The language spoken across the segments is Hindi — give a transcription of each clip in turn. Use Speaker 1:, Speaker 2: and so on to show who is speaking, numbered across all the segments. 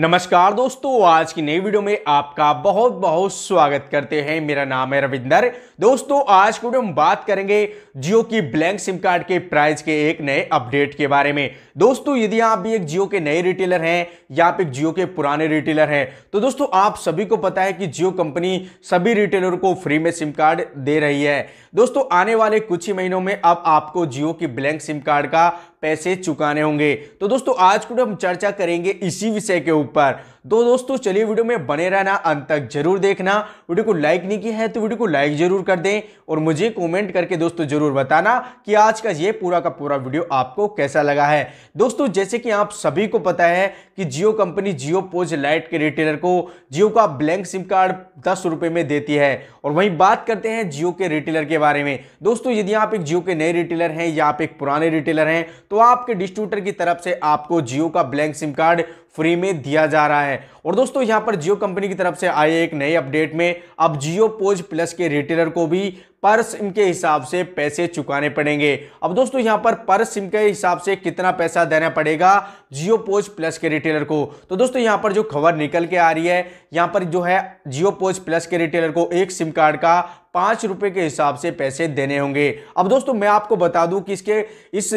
Speaker 1: नमस्कार दोस्तों आज की नई वीडियो में आपका बहुत बहुत स्वागत करते हैं मेरा नाम है रविंदर दोस्तों आज की वीडियो में बात करेंगे जियो की ब्लैंक सिम कार्ड के प्राइस के एक नए अपडेट के बारे में दोस्तों यदि आप भी एक जियो के नए रिटेलर हैं या आप एक जियो के पुराने रिटेलर हैं तो दोस्तों आप सभी को पता है कि जियो कंपनी सभी रिटेलर को फ्री में सिम कार्ड दे रही है दोस्तों आने वाले कुछ ही महीनों में अब आपको जियो की ब्लैंक सिम कार्ड का पैसे चुकाने होंगे तो दोस्तों आज को हम चर्चा करेंगे इसी विषय के ऊपर दो तो दोस्तों चलिए वीडियो में बने रहना अंत तक जरूर देखना वीडियो को लाइक नहीं किया है तो वीडियो को लाइक जरूर कर दें और मुझे कमेंट करके दोस्तों जरूर बताना कि आज का ये पूरा का पूरा वीडियो आपको कैसा लगा है दोस्तों जैसे कि आप सभी को पता है कि Jio company Jio POS lite के रिटेलर को जियो का ब्लैंक सिम कार्ड दस रुपए में देती है और वहीं बात करते हैं जियो के रिटेलर के बारे में दोस्तों यदि आप एक जियो के नए रिटेलर हैं या आप एक पुराने रिटेलर हैं तो आपके डिस्ट्रीब्यूटर की तरफ से आपको जियो का ब्लैंक सिम कार्ड फ्री में दिया जा रहा है और दोस्तों यहां पर जियो कंपनी की तरफ से आए एक नए अपडेट में अब जियो पोज प्लस के रिटेलर को भी पर सिम के हिसाब से पैसे चुकाने पड़ेंगे अब दोस्तों यहां पर पर सिम के हिसाब से कितना पैसा देना पड़ेगा जियो पोज प्लस के रिटेलर को तो दोस्तों यहां पर जो खबर निकल के आ रही है यहां पर जो है जियो पोज प्लस के रिटेलर को एक सिम कार्ड का पांच रुपए के हिसाब से पैसे देने होंगे अब दोस्तों मैं आपको बता दूं कि इसके इस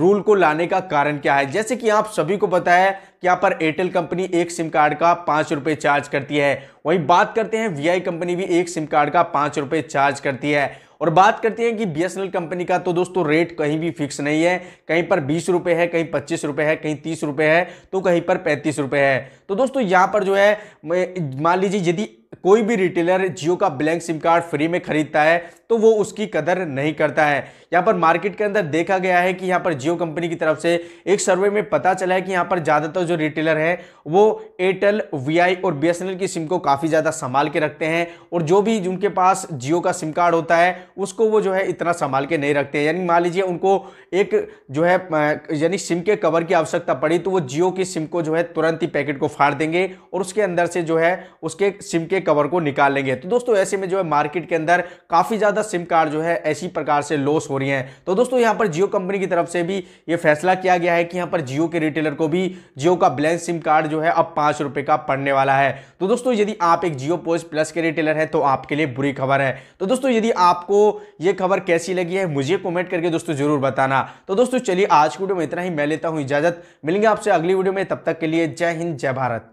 Speaker 1: रूल को लाने का कारण क्या है जैसे कि आप सभी को पता है कि यहाँ पर एयरटेल कंपनी एक सिम कार्ड का पांच रुपए चार्ज करती है वहीं बात करते हैं वी कंपनी भी एक सिम कार्ड का पाँच रुपये चार्ज करती है और बात करते हैं कि बी कंपनी का तो दोस्तों रेट कहीं भी फिक्स नहीं है कहीं पर बीस रुपये है कहीं पच्चीस रुपये है कहीं तीस रुपये है तो कहीं पर पैंतीस रुपये है तो दोस्तों यहाँ पर जो है मान लीजिए यदि कोई भी रिटेलर जियो का ब्लैंक सिम कार्ड फ्री में खरीदता है तो वो उसकी कदर नहीं करता है यहाँ पर मार्केट के अंदर देखा गया है कि यहाँ पर जियो कंपनी की तरफ से एक सर्वे में पता चला है कि यहाँ पर ज़्यादातर जो रिटेलर हैं वो एयरटेल वी और बी की सिम को काफ़ी ज़्यादा संभाल के रखते हैं और जो भी जिनके पास जियो का सिम कार्ड होता है उसको वो जो है इतना संभाल के नहीं रखते यानी मान लीजिए उनको एक जो है यानी सिम के कवर की आवश्यकता पड़ी तो वो जियो की सिम को जो है तुरंत ही पैकेट को फाड़ देंगे और उसके अंदर से जो है उसके सिम के कवर को निकाल लेंगे तो दोस्तों ऐसे में जो है मार्केट के अंदर काफ़ी ज़्यादा ज़्यादा सिम कार्ड जो है ऐसी प्रकार से लॉस हो रही हैं तो दोस्तों यहाँ पर जियो कंपनी की तरफ से भी ये फैसला किया गया है कि यहाँ पर जियो के रिटेलर को भी जियो का ब्लैंस सिम कार्ड जो है अब पाँच का पड़ने वाला है तो दोस्तों यदि आप एक जियो पोस्ट प्लस के रिटेलर हैं तो आपके लिए बुरी खबर है तो दोस्तों यदि आपको ये खबर कैसी लगी है मुझे कॉमेंट करके दोस्तों ज़रूर बताना तो दोस्तों चलिए आज की वीडियो में इतना ही मैं लेता हूँ इजाज़त मिलेंगे आपसे अगली वीडियो में तब तक के लिए जय हिंद जय भारत